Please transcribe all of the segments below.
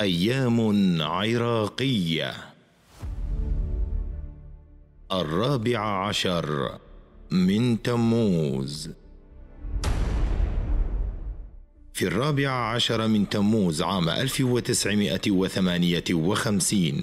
ايام عراقيه الرابع عشر من تموز في الرابع عشر من تموز عام 1958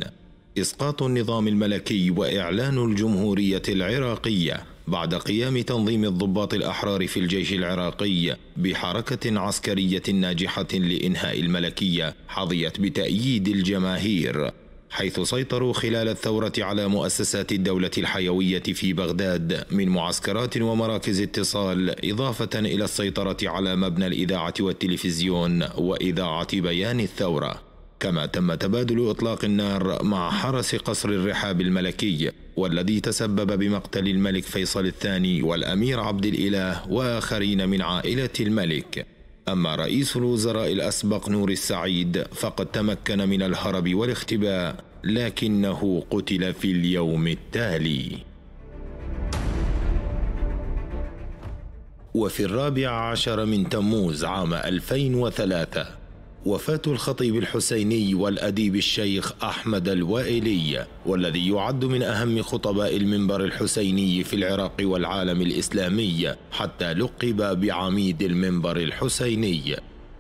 إسقاط النظام الملكي وإعلان الجمهورية العراقية بعد قيام تنظيم الضباط الأحرار في الجيش العراقي بحركة عسكرية ناجحة لإنهاء الملكية حظيت بتأييد الجماهير حيث سيطروا خلال الثورة على مؤسسات الدولة الحيوية في بغداد من معسكرات ومراكز اتصال إضافة إلى السيطرة على مبنى الإذاعة والتلفزيون وإذاعة بيان الثورة كما تم تبادل إطلاق النار مع حرس قصر الرحاب الملكي والذي تسبب بمقتل الملك فيصل الثاني والأمير عبد الإله وآخرين من عائلة الملك أما رئيس الوزراء الأسبق نور السعيد فقد تمكن من الهرب والاختباء لكنه قتل في اليوم التالي وفي الرابع عشر من تموز عام 2003 وفاة الخطيب الحسيني والأديب الشيخ أحمد الوائلي والذي يعد من أهم خطباء المنبر الحسيني في العراق والعالم الإسلامي حتى لقب بعميد المنبر الحسيني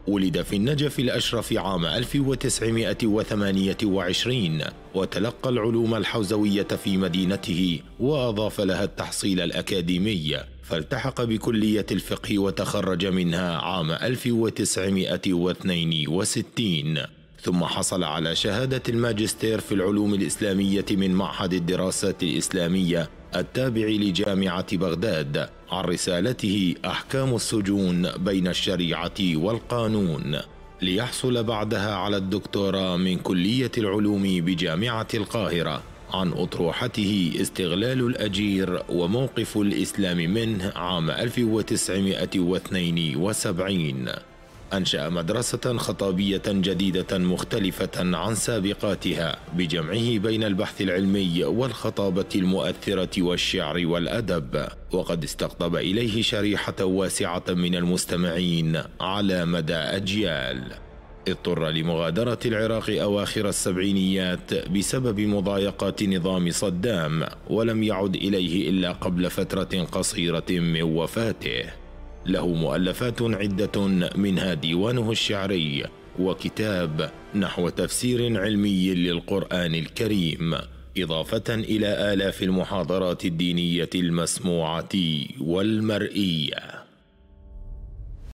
ولد في النجف الأشرف عام 1928 وتلقى العلوم الحوزوية في مدينته وأضاف لها التحصيل الأكاديمي فالتحق بكلية الفقه وتخرج منها عام 1962 ثم حصل على شهادة الماجستير في العلوم الإسلامية من معهد الدراسات الإسلامية التابع لجامعة بغداد عن رسالته أحكام السجون بين الشريعة والقانون ليحصل بعدها على الدكتوراه من كلية العلوم بجامعة القاهرة عن أطروحته استغلال الأجير وموقف الإسلام منه عام 1972 أنشأ مدرسة خطابية جديدة مختلفة عن سابقاتها بجمعه بين البحث العلمي والخطابة المؤثرة والشعر والأدب وقد استقطب إليه شريحة واسعة من المستمعين على مدى أجيال اضطر لمغادرة العراق أواخر السبعينيات بسبب مضايقات نظام صدام ولم يعد إليه إلا قبل فترة قصيرة من وفاته له مؤلفات عدة منها ديوانه الشعري وكتاب نحو تفسير علمي للقرآن الكريم إضافة إلى آلاف المحاضرات الدينية المسموعة والمرئية